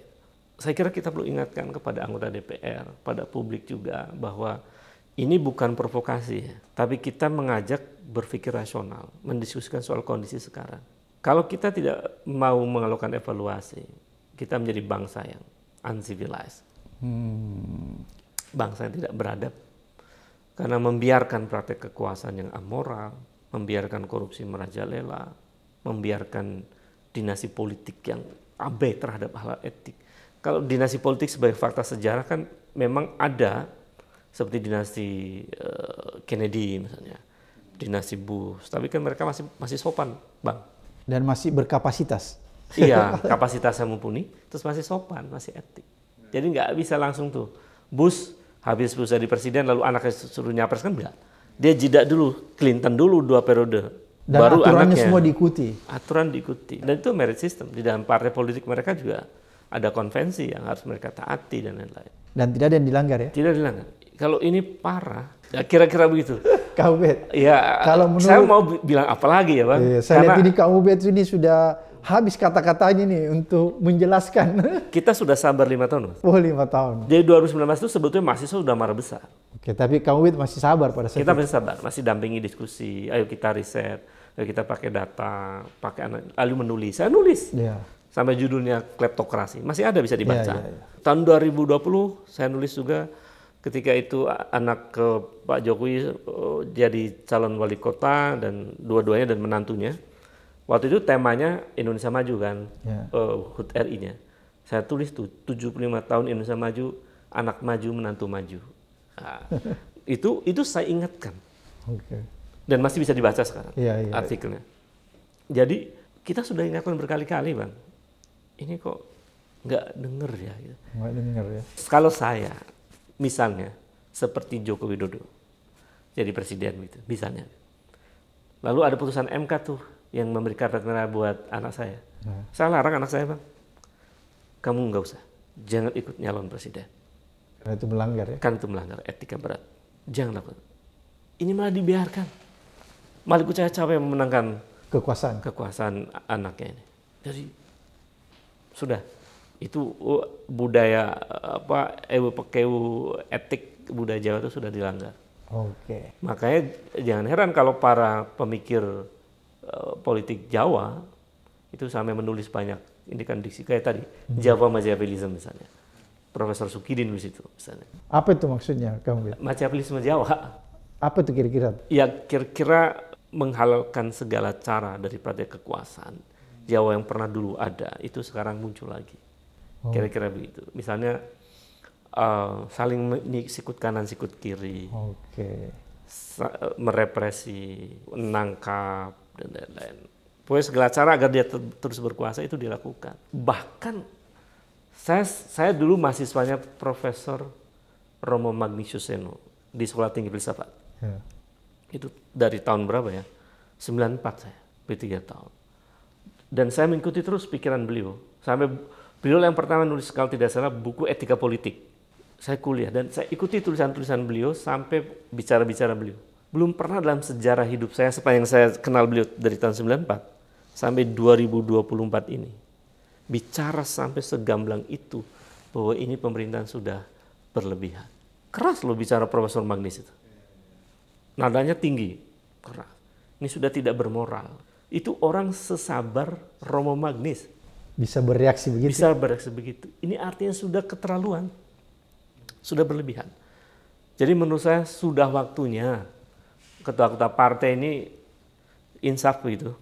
Saya kira kita perlu ingatkan kepada anggota DPR, pada publik juga bahwa ini bukan provokasi, tapi kita mengajak berpikir rasional, mendiskusikan soal kondisi sekarang. Kalau kita tidak mau melakukan evaluasi, kita menjadi bangsa yang uncivilized. Hmm. Bangsa yang tidak beradab karena membiarkan praktek kekuasaan yang amoral, membiarkan korupsi merajalela, membiarkan dinasti politik yang abai terhadap hal etik. Kalau dinasti politik sebagai fakta sejarah kan memang ada seperti dinasti uh, Kennedy misalnya, dinasti Bush, tapi kan mereka masih masih sopan, Bang. Dan masih berkapasitas. Iya, kapasitasnya mumpuni, terus masih sopan, masih etik. Jadi nggak bisa langsung tuh, Bush habis berusaha di presiden lalu anaknya suruh nyapres kan enggak. Dia jidat dulu, Clinton dulu dua periode. Dan baru aturannya anaknya, semua diikuti. Aturan diikuti. Dan itu merit system. Di dalam partai politik mereka juga ada konvensi yang harus mereka taati dan lain-lain. Dan tidak ada yang dilanggar ya? Tidak dilanggar. Kalau ini parah, ya kira-kira begitu. kau Ubed. Ya, kalau menurut, saya mau bilang apa lagi ya Bang? Iya, saya Karena, lihat ini Kang Ubed ini sudah habis kata-katanya nih untuk menjelaskan. Kita sudah sabar lima tahun. Mas. Oh lima tahun. Jadi 2019 itu sebetulnya mahasiswa sudah marah besar. Oke, tapi Kang Wid masih sabar pada saat Kita itu. masih sabar, masih dampingi diskusi. Ayo kita riset, ayo kita pakai data, pakai ayo menulis. Saya nulis. Ya. Sampai judulnya kleptokrasi. Masih ada bisa dibaca. Ya, ya, ya. Tahun 2020 saya nulis juga ketika itu anak ke Pak Jokowi eh, jadi calon wali kota dan dua-duanya dan menantunya Waktu itu temanya Indonesia Maju kan, yeah. Ya. uh, HUT RI-nya. Saya tulis tuh 75 tahun Indonesia Maju, anak maju menantu maju. Nah, itu itu saya ingatkan. Okay. Dan masih bisa dibaca sekarang yeah, yeah. Iya. artikelnya. Jadi kita sudah ingatkan berkali-kali bang. Ini kok nggak denger ya? Gitu. Nggak denger ya. Kalau saya misalnya seperti Joko Widodo jadi presiden gitu, misalnya. Lalu ada putusan MK tuh yang memberikan rencana buat anak saya. Hmm. Saya larang anak saya bang, kamu nggak usah, jangan ikut nyalon presiden. Karena itu melanggar ya? Karena itu melanggar etika berat, jangan lakukan. Ini malah dibiarkan. Malik Ucaya capek memenangkan kekuasaan kekuasaan anaknya ini. Jadi sudah itu uh, budaya uh, apa ewe pekewu etik budaya Jawa itu sudah dilanggar. Oke. Okay. Makanya jangan heran kalau para pemikir Eh, politik Jawa itu sampai menulis banyak indikan diksi kayak tadi hmm. Jawa Machiavellism misalnya Profesor Sukidin di itu misalnya apa itu maksudnya kamu Machiavellisme Jawa apa itu kira-kira ya kira-kira menghalalkan segala cara dari praktek kekuasaan Jawa yang pernah dulu ada itu sekarang muncul lagi oh. kira-kira oh. begitu misalnya uh, saling sikut kanan sikut kiri okay. merepresi menangkap dan lain-lain. Pokoknya segala cara agar dia ter terus berkuasa itu dilakukan. Bahkan saya saya dulu mahasiswanya Profesor Romo Seno di Sekolah Tinggi Filsafat. Ya. Itu dari tahun berapa ya? 94 saya, P3 tahun. Dan saya mengikuti terus pikiran beliau. Sampai beliau yang pertama nulis kalau tidak salah buku etika politik. Saya kuliah dan saya ikuti tulisan-tulisan beliau sampai bicara-bicara beliau belum pernah dalam sejarah hidup saya sepanjang saya kenal beliau dari tahun 94 sampai 2024 ini bicara sampai segamblang itu bahwa ini pemerintahan sudah berlebihan. Keras loh bicara Profesor Magnis itu. Nadanya tinggi, keras. Ini sudah tidak bermoral. Itu orang sesabar Romo Magnis. Bisa bereaksi begitu? Bisa bereaksi begitu. Ini artinya sudah keterlaluan. Sudah berlebihan. Jadi menurut saya sudah waktunya ketua-ketua partai ini insaf begitu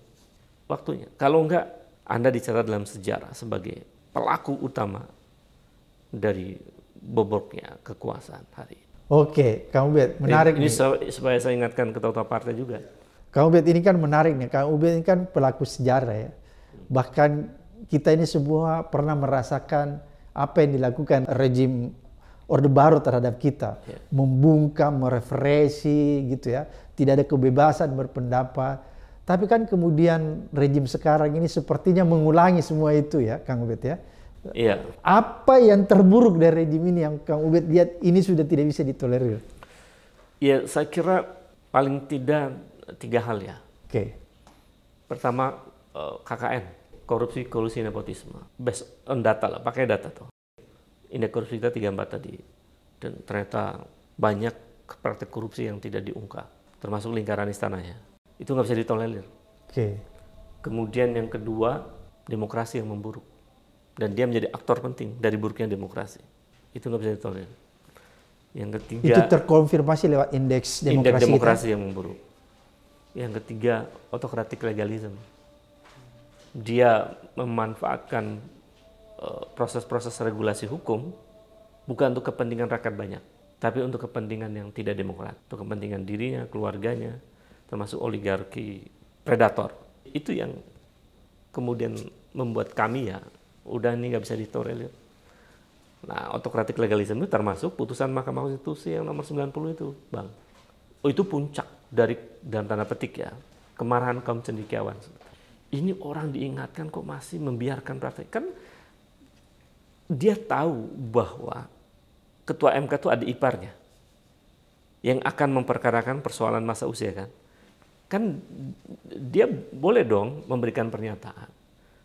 waktunya. Kalau enggak, Anda dicatat dalam sejarah sebagai pelaku utama dari boboknya kekuasaan hari ini. Oke, Kang Ubed, menarik ini, nih. Ini supaya saya ingatkan ketua-ketua partai juga. Kang Ubed ini kan menarik nih, Kang Ubed ini kan pelaku sejarah ya. Bahkan kita ini semua pernah merasakan apa yang dilakukan rejim Orde Baru terhadap kita, yeah. membungkam, merefresi gitu ya, tidak ada kebebasan berpendapat. Tapi kan kemudian rejim sekarang ini sepertinya mengulangi semua itu ya, Kang Ubed ya. Iya. Apa yang terburuk dari rejim ini yang Kang Ubed lihat ini sudah tidak bisa ditolerir? Ya, saya kira paling tidak tiga hal ya. Oke. Pertama eh, KKN, korupsi, kolusi, nepotisme. Based on data lah, pakai data tuh indeks korupsi kita 34 tadi dan ternyata banyak praktek korupsi yang tidak diungkap termasuk lingkaran istananya itu nggak bisa ditolerir oke kemudian yang kedua demokrasi yang memburuk dan dia menjadi aktor penting dari buruknya demokrasi itu nggak bisa ditolerir yang ketiga itu terkonfirmasi lewat indeks demokrasi, indeks demokrasi kita. yang memburuk yang ketiga autokratik legalisme. dia memanfaatkan Eh, proses-proses regulasi hukum bukan untuk kepentingan rakyat banyak, tapi untuk kepentingan yang tidak demokrat, untuk kepentingan dirinya, keluarganya, termasuk oligarki predator. Itu yang kemudian membuat kami ya, udah ini nggak bisa ditolerir. Nah, otokratik legalisme itu termasuk putusan Mahkamah Konstitusi yang nomor 90 itu, Bang. Oh, itu puncak dari dalam tanda petik ya, kemarahan kaum cendikiawan. Ini orang diingatkan kok masih membiarkan praktek. Kan dia tahu bahwa ketua MK itu ada iparnya yang akan memperkarakan persoalan masa usia kan. Kan dia boleh dong memberikan pernyataan,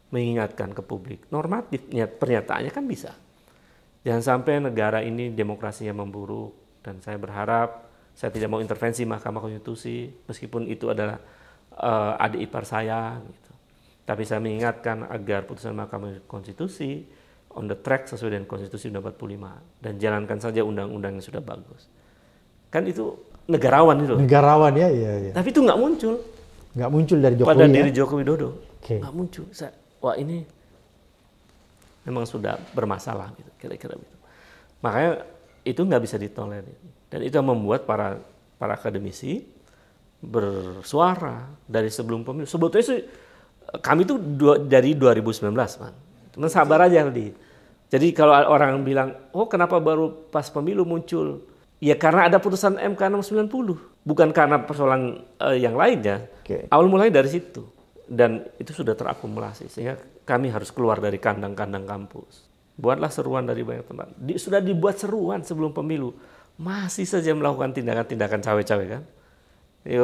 mengingatkan ke publik. Normatif pernyataannya kan bisa. Jangan sampai negara ini demokrasinya memburuk dan saya berharap saya tidak mau intervensi Mahkamah Konstitusi meskipun itu adalah uh, adik ipar saya gitu. Tapi saya mengingatkan agar putusan Mahkamah Konstitusi on the track sesuai dengan konstitusi undang 45 dan jalankan saja undang-undang yang sudah bagus. Kan itu negarawan itu. Negarawan ya, iya iya. Tapi itu nggak muncul. Nggak muncul dari Jokowi. Pada ya? diri Jokowi Dodo. Okay. Nggak muncul. Saya, wah ini memang sudah bermasalah gitu, kira-kira gitu. Makanya itu nggak bisa ditolerir. Dan itu yang membuat para para akademisi bersuara dari sebelum pemilu. Sebetulnya sih, kami itu dari 2019, man. Cuman sabar aja tadi. Jadi kalau orang bilang, oh kenapa baru pas pemilu muncul? Ya karena ada putusan MK 690, bukan karena persoalan uh, yang lainnya. Okay. Awal mulai dari situ. Dan itu sudah terakumulasi, sehingga kami harus keluar dari kandang-kandang kampus. Buatlah seruan dari banyak teman. Di, sudah dibuat seruan sebelum pemilu, masih saja melakukan tindakan-tindakan cawe-cawe kan. Ya,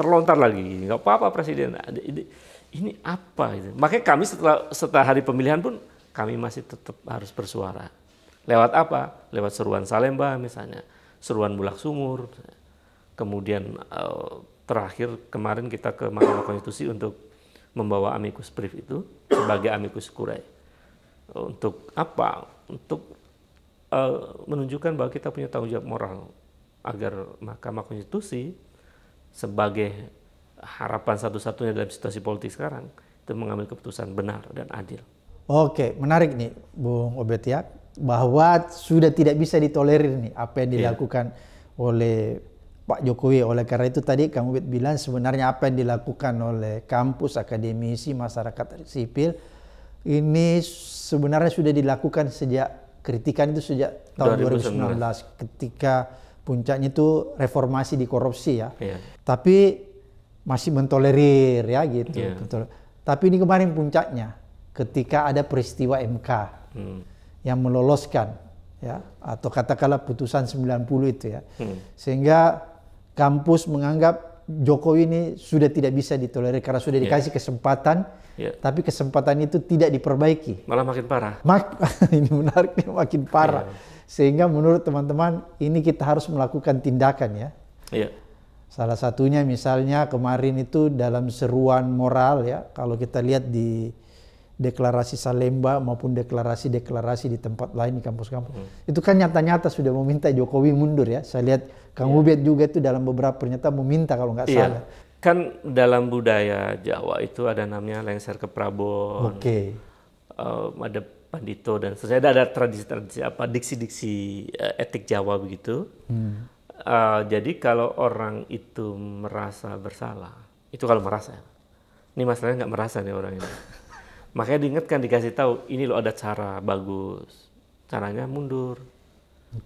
terlontar lagi, nggak apa-apa Presiden. Ini, ini apa? Gitu? Makanya kami setelah, setelah hari pemilihan pun kami masih tetap harus bersuara. Lewat apa? Lewat seruan Salemba misalnya, seruan Bulak Sumur. Kemudian eh, terakhir kemarin kita ke Mahkamah Konstitusi untuk membawa amicus brief itu sebagai amicus curiae. Untuk apa? Untuk eh, menunjukkan bahwa kita punya tanggung jawab moral agar Mahkamah Konstitusi sebagai harapan satu-satunya dalam situasi politik sekarang itu mengambil keputusan benar dan adil. Oke, menarik nih Bung Obet ya bahwa sudah tidak bisa ditolerir nih apa yang iya. dilakukan yeah. oleh Pak Jokowi. Oleh karena itu tadi Kang Ubed bilang sebenarnya apa yang dilakukan oleh kampus, akademisi, masyarakat sipil ini sebenarnya sudah dilakukan sejak kritikan itu sejak tahun 2019, 2019. ketika puncaknya itu reformasi di korupsi ya. Yeah. Tapi masih mentolerir ya gitu. Yeah. Iya. Tapi ini kemarin puncaknya ketika ada peristiwa MK hmm. yang meloloskan ya atau katakanlah putusan 90 itu ya. Hmm. Sehingga kampus menganggap Jokowi ini sudah tidak bisa ditolerir karena sudah ya. dikasih yeah. kesempatan yeah. tapi kesempatan itu tidak diperbaiki. Malah makin parah. Mak ini menarik makin parah. Yeah. Sehingga menurut teman-teman ini kita harus melakukan tindakan ya. Yeah. Salah satunya misalnya kemarin itu dalam seruan moral ya kalau kita lihat di deklarasi Salemba maupun deklarasi-deklarasi di tempat lain di kampus-kampus. Hmm. Itu kan nyata-nyata sudah meminta Jokowi mundur ya. Saya lihat Kang yeah. Ubed juga itu dalam beberapa pernyataan meminta kalau nggak yeah. salah. Kan dalam budaya Jawa itu ada namanya lengser ke Prabowo Oke. Okay. Eh, um, ada Pandito dan seterusnya ada tradisi-tradisi apa diksi-diksi uh, etik Jawa begitu. Hmm. Uh, jadi kalau orang itu merasa bersalah, itu kalau merasa. Ya. Ini masalahnya nggak merasa nih orang ini. Makanya diingatkan dikasih tahu ini lo ada cara bagus. Caranya mundur.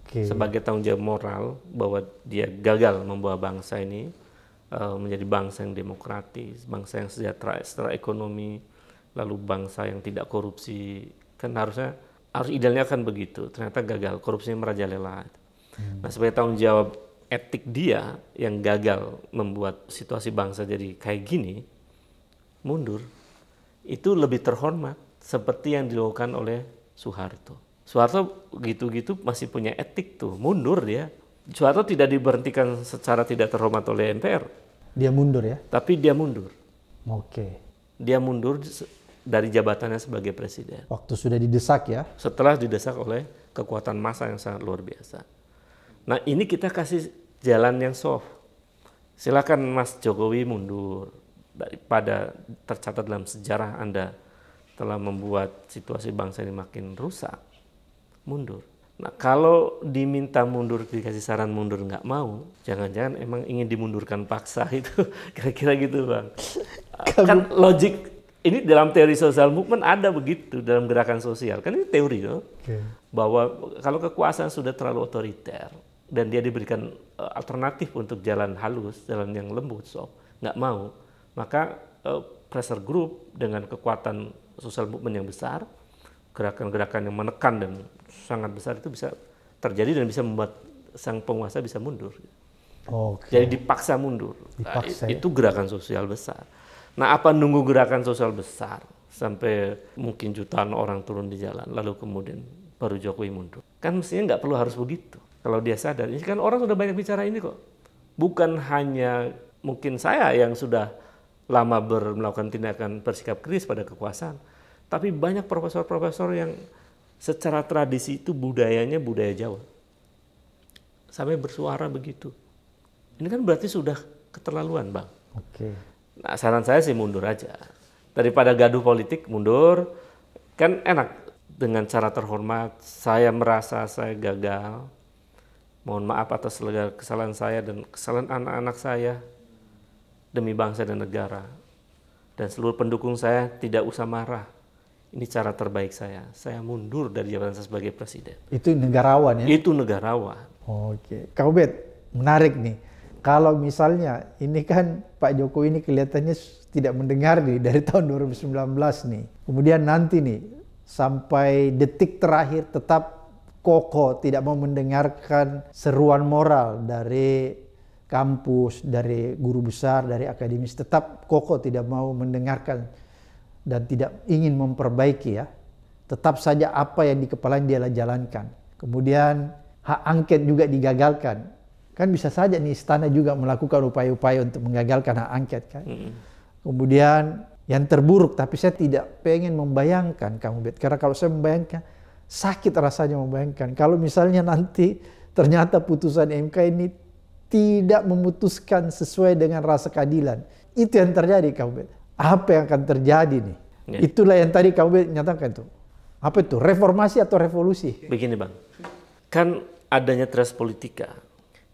Okay. Sebagai tanggung jawab moral bahwa dia gagal membawa bangsa ini uh, menjadi bangsa yang demokratis, bangsa yang sejahtera secara ekonomi, lalu bangsa yang tidak korupsi. Kan harusnya harus idealnya kan begitu. Ternyata gagal, korupsinya merajalela. Hmm. Nah, sebagai tanggung jawab etik dia yang gagal membuat situasi bangsa jadi kayak gini, mundur itu lebih terhormat seperti yang dilakukan oleh Soeharto. Soeharto gitu-gitu masih punya etik tuh, mundur dia. Soeharto tidak diberhentikan secara tidak terhormat oleh MPR. Dia mundur ya? Tapi dia mundur. Oke. Dia mundur dari jabatannya sebagai presiden. Waktu sudah didesak ya? Setelah didesak oleh kekuatan massa yang sangat luar biasa. Nah ini kita kasih jalan yang soft. Silakan Mas Jokowi mundur, daripada tercatat dalam sejarah Anda telah membuat situasi bangsa ini makin rusak, mundur. Nah, kalau diminta mundur, dikasih saran mundur nggak mau, jangan-jangan emang ingin dimundurkan paksa itu, kira-kira gitu bang. Kamu... Kan logik ini dalam teori sosial movement ada begitu dalam gerakan sosial, kan ini teori loh, okay. bahwa kalau kekuasaan sudah terlalu otoriter dan dia diberikan eh, alternatif untuk jalan halus, jalan yang lembut, so nggak mau, maka uh, pressure group dengan kekuatan sosial movement yang besar, gerakan-gerakan yang menekan dan sangat besar itu bisa terjadi dan bisa membuat sang penguasa bisa mundur. Okay. Jadi dipaksa mundur. Dipaksa, nah, ya? itu gerakan sosial besar. Nah, apa nunggu gerakan sosial besar sampai mungkin jutaan orang turun di jalan, lalu kemudian baru Jokowi mundur? Kan mestinya nggak perlu harus begitu. Kalau dia sadar, ini kan orang sudah banyak bicara ini kok. Bukan hanya mungkin saya yang sudah lama ber, melakukan tindakan bersikap kritis pada kekuasaan. Tapi banyak profesor-profesor yang secara tradisi itu budayanya budaya Jawa. Sampai bersuara begitu. Ini kan berarti sudah keterlaluan, Bang. Oke. Nah, saran saya sih mundur aja. Daripada gaduh politik, mundur. Kan enak dengan cara terhormat, saya merasa saya gagal. Mohon maaf atas kesalahan saya dan kesalahan anak-anak saya demi bangsa dan negara. Dan seluruh pendukung saya tidak usah marah. Ini cara terbaik saya. Saya mundur dari jabatan saya sebagai presiden. Itu negarawan ya? Itu negarawan. Oke. kau bet menarik nih. Kalau misalnya ini kan Pak Jokowi ini kelihatannya tidak mendengar nih dari tahun 2019 nih. Kemudian nanti nih sampai detik terakhir tetap kokoh tidak mau mendengarkan seruan moral dari kampus, dari guru besar, dari akademis tetap kokoh tidak mau mendengarkan dan tidak ingin memperbaiki ya. Tetap saja apa yang di kepalanya dia jalankan. Kemudian hak angket juga digagalkan. Kan bisa saja nih istana juga melakukan upaya-upaya untuk menggagalkan hak angket kan. Kemudian yang terburuk tapi saya tidak pengen membayangkan kamu Bet karena kalau saya membayangkan sakit rasanya membayangkan kalau misalnya nanti ternyata putusan MK ini tidak memutuskan sesuai dengan rasa keadilan. Itu yang terjadi kamu Apa yang akan terjadi nih? Ya. Itulah yang tadi kamu nyatakan itu Apa itu? Reformasi atau revolusi? Begini Bang, kan adanya trust politika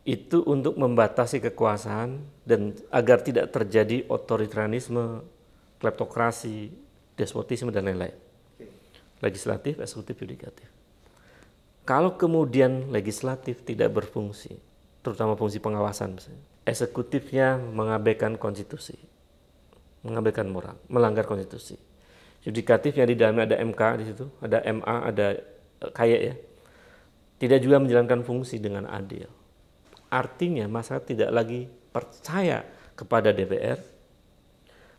itu untuk membatasi kekuasaan dan agar tidak terjadi otoritarianisme, kleptokrasi, despotisme dan lain-lain. Legislatif, eksekutif, yudikatif. Kalau kemudian legislatif tidak berfungsi, terutama fungsi pengawasan. Misalnya. Eksekutifnya mengabaikan konstitusi, mengabaikan moral, melanggar konstitusi. Yudikatifnya di dalamnya ada MK di situ, ada MA, ada kayak eh, ya. Tidak juga menjalankan fungsi dengan adil. Artinya masyarakat tidak lagi percaya kepada DPR,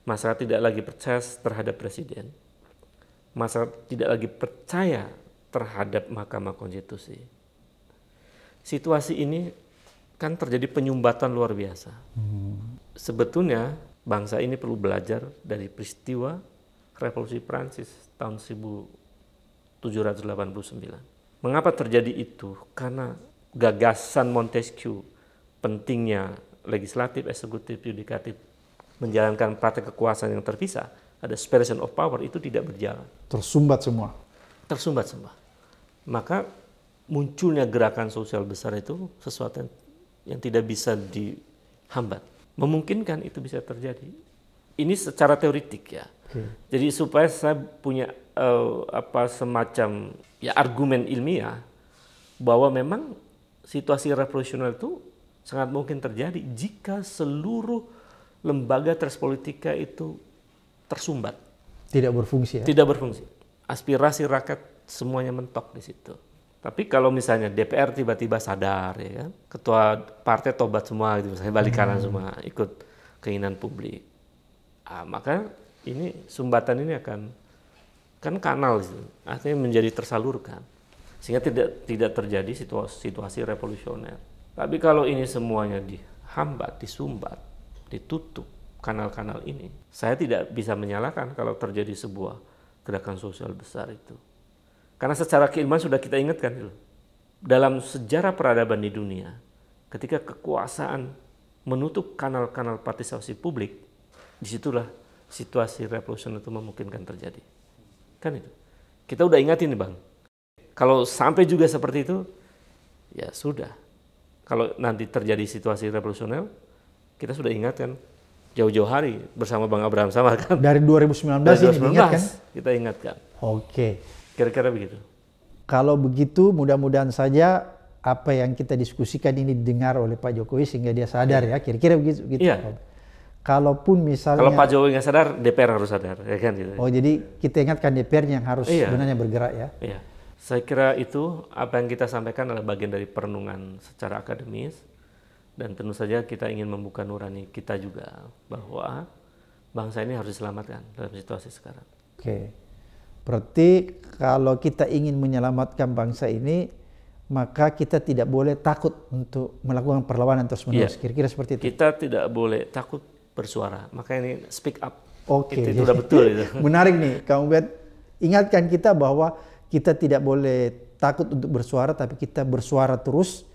masyarakat tidak lagi percaya terhadap presiden, masyarakat tidak lagi percaya terhadap Mahkamah Konstitusi. Situasi ini kan terjadi penyumbatan luar biasa. Hmm. Sebetulnya bangsa ini perlu belajar dari peristiwa Revolusi Prancis tahun 1789. Mengapa terjadi itu? Karena gagasan Montesquieu pentingnya legislatif, eksekutif, yudikatif menjalankan praktek kekuasaan yang terpisah, ada separation of power itu tidak berjalan. Tersumbat semua. Tersumbat semua. Maka munculnya gerakan sosial besar itu sesuatu yang yang tidak bisa dihambat. Memungkinkan itu bisa terjadi. Ini secara teoritik ya. Hmm. Jadi supaya saya punya uh, apa semacam ya argumen ilmiah bahwa memang situasi revolusioner itu sangat mungkin terjadi jika seluruh lembaga transpolitika itu tersumbat. Tidak berfungsi ya? Tidak berfungsi. Aspirasi rakyat semuanya mentok di situ. Tapi kalau misalnya DPR tiba-tiba sadar ya kan, ketua partai tobat semua gitu, misalnya balik hmm. kanan hmm. semua ikut keinginan publik. Ah, maka ini sumbatan ini akan kan kanal itu, artinya menjadi tersalurkan. Sehingga tidak tidak terjadi situasi, situasi revolusioner. Tapi kalau ini semuanya dihambat, disumbat, ditutup kanal-kanal ini, saya tidak bisa menyalahkan kalau terjadi sebuah gerakan sosial besar itu. Karena secara keilmuan sudah kita ingatkan gitu. dalam sejarah peradaban di dunia, ketika kekuasaan menutup kanal-kanal partisipasi publik, disitulah situasi revolusioner itu memungkinkan terjadi. Kan itu. Kita udah ingatin nih bang. Kalau sampai juga seperti itu, ya sudah. Kalau nanti terjadi situasi revolusional, kita sudah ingatkan jauh-jauh hari bersama Bang Abraham sama kan. Dari 2019, Dari 2019 ini diingatkan? Kita ingatkan. Oke. Kira-kira begitu. Kalau begitu mudah-mudahan saja apa yang kita diskusikan ini didengar oleh Pak Jokowi sehingga dia sadar iya. ya. Kira-kira begitu. Gitu. Iya. Kalaupun misalnya kalau Pak Jokowi nggak sadar, DPR harus sadar, ya kan? Gitu. Oh jadi kita ingatkan DPR yang harus iya. sebenarnya bergerak ya. Iya. Saya kira itu apa yang kita sampaikan adalah bagian dari perenungan secara akademis dan tentu saja kita ingin membuka nurani kita juga bahwa bangsa ini harus diselamatkan dalam situasi sekarang. Oke. Okay. Berarti kalau kita ingin menyelamatkan bangsa ini, maka kita tidak boleh takut untuk melakukan perlawanan terus-menerus. kira Kira-kira seperti itu. Kita tidak boleh takut bersuara. Maka ini speak up. Oke. Okay. Itu, sudah betul itu. Menarik nih, kamu lihat Ingatkan kita bahwa kita tidak boleh takut untuk bersuara, tapi kita bersuara terus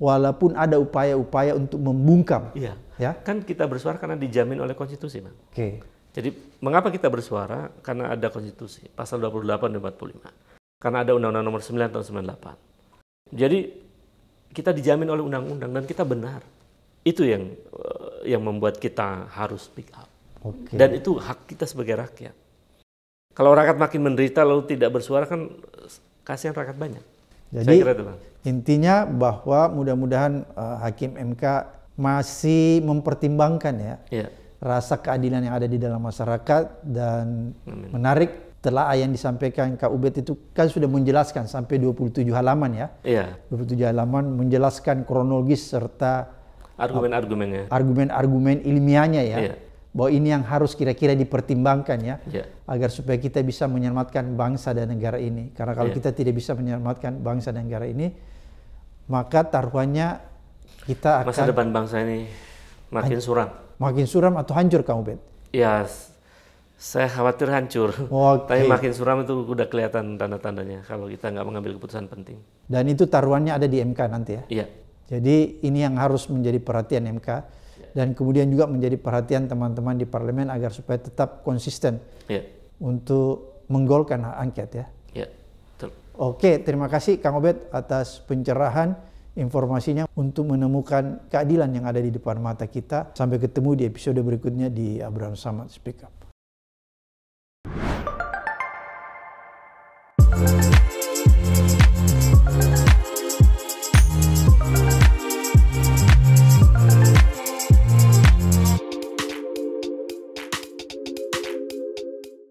walaupun ada upaya-upaya untuk membungkam. Iya. Ya? Kan kita bersuara karena dijamin oleh konstitusi, Bang. Oke. Okay. Jadi mengapa kita bersuara? Karena ada konstitusi, pasal 28 dan 45. Karena ada undang-undang nomor 9 tahun 98. Jadi kita dijamin oleh undang-undang dan kita benar. Itu yang eh, yang membuat kita harus speak up. Okay. Dan itu hak kita sebagai rakyat. Kalau rakyat makin menderita lalu tidak bersuara kan kasihan rakyat banyak. Jadi itu, intinya bahwa mudah-mudahan uh, hakim MK masih mempertimbangkan ya. Yeah rasa keadilan yang ada di dalam masyarakat dan Amin. menarik telah yang disampaikan Kak Ubed itu kan sudah menjelaskan sampai 27 halaman ya. Iya. 27 halaman menjelaskan kronologis serta uh, argumen-argumennya. Argumen-argumen ilmiahnya ya. Iya. Bahwa ini yang harus kira-kira dipertimbangkan ya. Iya. Agar supaya kita bisa menyelamatkan bangsa dan negara ini. Karena kalau iya. kita tidak bisa menyelamatkan bangsa dan negara ini, maka taruhannya kita akan masa depan bangsa ini makin suram makin suram atau hancur kamu, Beb? Ya, saya khawatir hancur. Okay. Tapi makin suram itu udah kelihatan tanda-tandanya kalau kita nggak mengambil keputusan penting. Dan itu taruhannya ada di MK nanti ya? Iya. Jadi ini yang harus menjadi perhatian MK ya. dan kemudian juga menjadi perhatian teman-teman di parlemen agar supaya tetap konsisten ya. untuk menggolkan hak angket ya. Iya. Oke, terima kasih Kang Obed atas pencerahan informasinya untuk menemukan keadilan yang ada di depan mata kita. Sampai ketemu di episode berikutnya di Abraham Samad Speak Up.